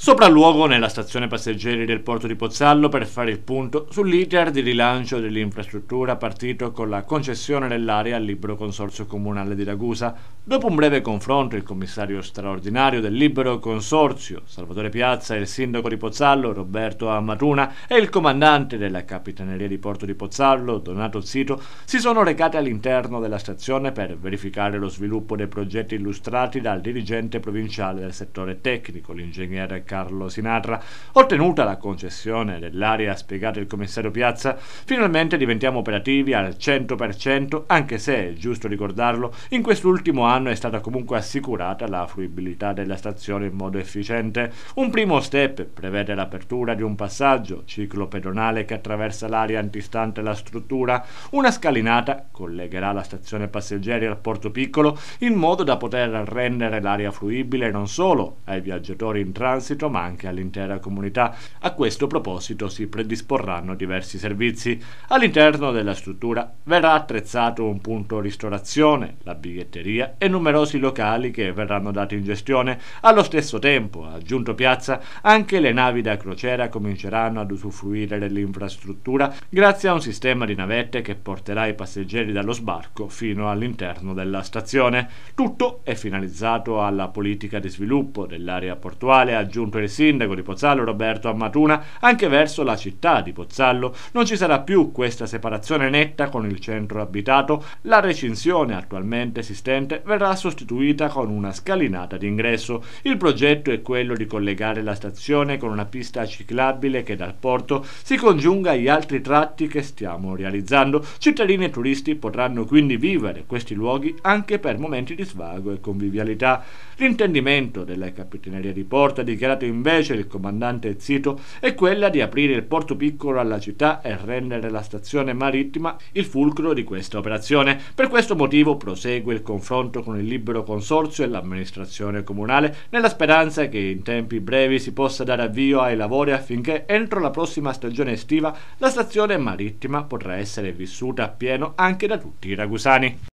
Sopralluogo nella stazione passeggeri del porto di Pozzallo per fare il punto sull'iter di rilancio dell'infrastruttura partito con la concessione dell'area al Libero Consorzio Comunale di Ragusa. Dopo un breve confronto il commissario straordinario del Libero Consorzio, Salvatore Piazza, il sindaco di Pozzallo, Roberto Amatuna e il comandante della Capitaneria di Porto di Pozzallo, Donato Zito, si sono recati all'interno della stazione per verificare lo sviluppo dei progetti illustrati dal dirigente provinciale del settore tecnico, l'ingegnere Carlo Sinatra, ottenuta la concessione dell'area, ha spiegato il commissario Piazza, finalmente diventiamo operativi al 100%, anche se, è giusto ricordarlo, in quest'ultimo anno è stata comunque assicurata la fruibilità della stazione in modo efficiente. Un primo step prevede l'apertura di un passaggio ciclo pedonale che attraversa l'area antistante la struttura, una scalinata collegherà la stazione passeggeri al porto piccolo in modo da poter rendere l'area fruibile non solo ai viaggiatori in transito, proposito ma anche all'intera comunità. A questo proposito si predisporranno diversi servizi. All'interno della struttura verrà attrezzato un punto ristorazione, la biglietteria e numerosi locali che verranno dati in gestione. Allo stesso tempo, aggiunto Piazza, anche le navi da crociera cominceranno ad usufruire dell'infrastruttura grazie a un sistema di navette che porterà i passeggeri dallo sbarco fino all'interno della stazione. Tutto è finalizzato alla politica di sviluppo dell'area portuale, aggiunto appunto il sindaco di Pozzallo Roberto Ammatuna anche verso la città di Pozzallo. Non ci sarà più questa separazione netta con il centro abitato, la recinzione attualmente esistente verrà sostituita con una scalinata d'ingresso. Il progetto è quello di collegare la stazione con una pista ciclabile che dal porto si congiunga agli altri tratti che stiamo realizzando. Cittadini e turisti potranno quindi vivere questi luoghi anche per momenti di svago e convivialità. L'intendimento della Capitaneria di Porto ha dichiarato pensato invece il comandante Zito è quella di aprire il porto piccolo alla città e rendere la stazione marittima il fulcro di questa operazione. Per questo motivo prosegue il confronto con il libero consorzio e l'amministrazione comunale nella speranza che in tempi brevi si possa dare avvio ai lavori affinché entro la prossima stagione estiva la stazione marittima potrà essere vissuta appieno anche da tutti i ragusani.